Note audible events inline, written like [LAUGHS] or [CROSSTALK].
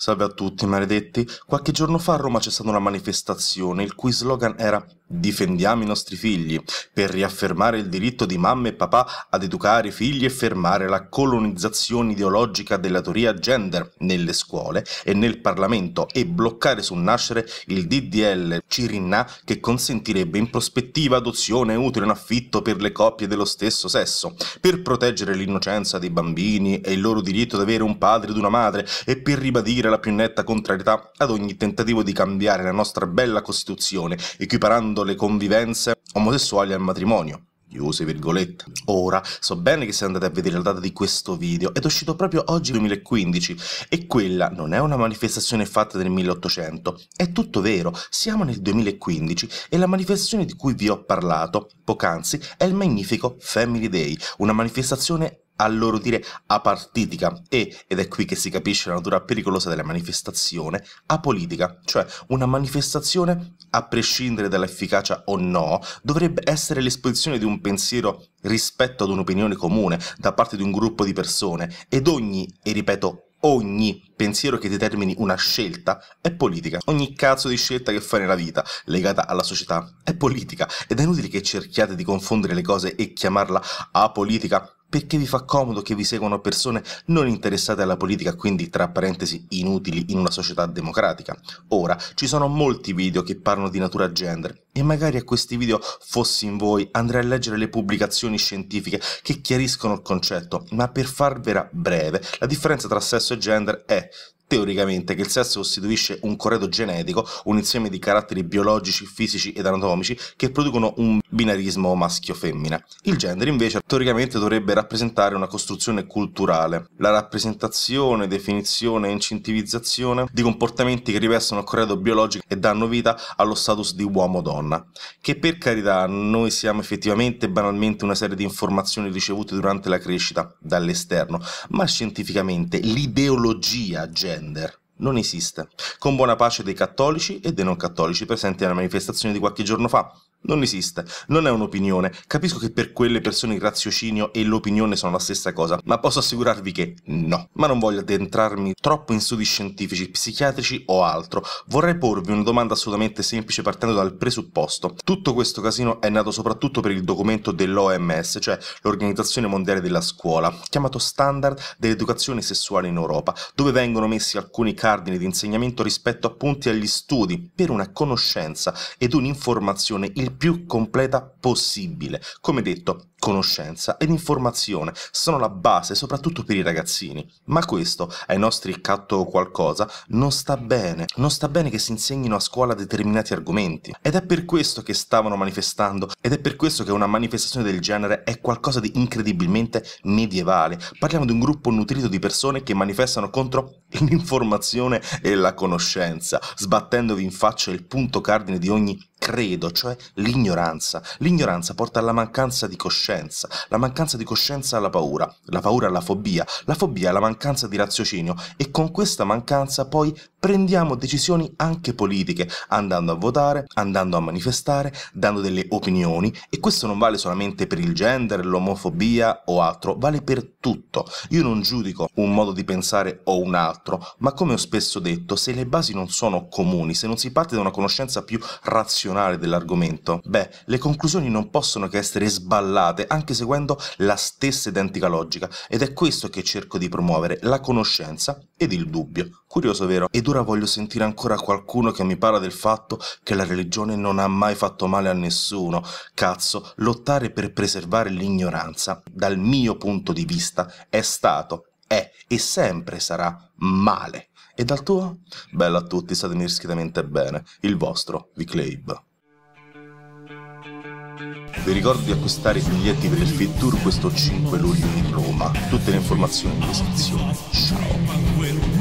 Salve a tutti, maledetti. Qualche giorno fa a Roma c'è stata una manifestazione il cui slogan era Difendiamo i nostri figli per riaffermare il diritto di mamma e papà ad educare i figli e fermare la colonizzazione ideologica della teoria gender nelle scuole e nel Parlamento e bloccare sul nascere il DDL Cirinna che consentirebbe in prospettiva adozione utile in affitto per le coppie dello stesso sesso, per proteggere l'innocenza dei bambini e il loro diritto ad avere un padre ed una madre e per ribadire la più netta contrarietà ad ogni tentativo di cambiare la nostra bella Costituzione, equiparando limitando le convivenze omosessuali al matrimonio. Chiuse virgolette. Ora, so bene che se andate a vedere la data di questo video, ed è uscito proprio oggi 2015, e quella non è una manifestazione fatta nel 1800. È tutto vero, siamo nel 2015 e la manifestazione di cui vi ho parlato poc'anzi è il magnifico Family Day, una manifestazione a loro dire apartitica e, ed è qui che si capisce la natura pericolosa della manifestazione, apolitica, cioè una manifestazione, a prescindere dall'efficacia o no, dovrebbe essere l'esposizione di un pensiero rispetto ad un'opinione comune da parte di un gruppo di persone ed ogni, e ripeto, ogni pensiero che determini una scelta è politica. Ogni cazzo di scelta che fai nella vita, legata alla società, è politica. Ed è inutile che cerchiate di confondere le cose e chiamarla apolitica perché vi fa comodo che vi seguano persone non interessate alla politica, quindi tra parentesi inutili in una società democratica. Ora, ci sono molti video che parlano di natura gender e magari a questi video, fossi in voi, andrei a leggere le pubblicazioni scientifiche che chiariscono il concetto, ma per farvela breve, la differenza tra sesso e gender è teoricamente che il sesso costituisce un corredo genetico, un insieme di caratteri biologici, fisici ed anatomici che producono un binarismo maschio-femmina. Il genere invece teoricamente dovrebbe rappresentare una costruzione culturale, la rappresentazione, definizione e incentivizzazione di comportamenti che rivestono il corredo biologico e danno vita allo status di uomo-donna, che per carità noi siamo effettivamente banalmente una serie di informazioni ricevute durante la crescita dall'esterno, ma scientificamente l'ideologia genere gender. Non esiste, con buona pace dei cattolici e dei non cattolici presenti alla manifestazione di qualche giorno fa, non esiste, non è un'opinione. Capisco che per quelle persone il raziocinio e l'opinione sono la stessa cosa, ma posso assicurarvi che no. Ma non voglio addentrarmi troppo in studi scientifici, psichiatrici o altro. Vorrei porvi una domanda assolutamente semplice partendo dal presupposto. Tutto questo casino è nato soprattutto per il documento dell'OMS, cioè l'Organizzazione Mondiale della Scuola, chiamato Standard dell'Educazione Sessuale in Europa, dove vengono messi alcuni cardini di insegnamento rispetto appunto agli studi per una conoscenza ed un'informazione il il più completa possibile. Come detto, conoscenza ed informazione sono la base soprattutto per i ragazzini, ma questo ai nostri catto qualcosa non sta bene, non sta bene che si insegnino a scuola determinati argomenti ed è per questo che stavano manifestando ed è per questo che una manifestazione del genere è qualcosa di incredibilmente medievale. Parliamo di un gruppo nutrito di persone che manifestano contro [LAUGHS] l'informazione e la conoscenza, sbattendovi in faccia il punto cardine di ogni credo, cioè l'ignoranza. L'ignoranza L'ignoranza porta alla mancanza di coscienza, la mancanza di coscienza alla paura, la paura alla fobia, la fobia alla mancanza di raziocinio e con questa mancanza poi prendiamo decisioni anche politiche, andando a votare, andando a manifestare, dando delle opinioni e questo non vale solamente per il gender, l'omofobia o altro, vale per tutto. Io non giudico un modo di pensare o un altro, ma come ho spesso detto, se le basi non sono comuni, se non si parte da una conoscenza più razionale dell'argomento, beh, le conclusioni decisioni non possono che essere sballate, anche seguendo la stessa identica logica, ed è questo che cerco di promuovere, la conoscenza ed il dubbio. Curioso vero? Ed ora voglio sentire ancora qualcuno che mi parla del fatto che la religione non ha mai fatto male a nessuno. Cazzo, lottare per preservare l'ignoranza, dal mio punto di vista, è stato, è e sempre sarà male. E dal tuo? Bello a tutti, state iscrittamente bene. Il vostro, Viclave. Vi ricordo di acquistare i biglietti per il Fit Tour questo 5 luglio in Roma. Tutte le informazioni in descrizione. Ciao!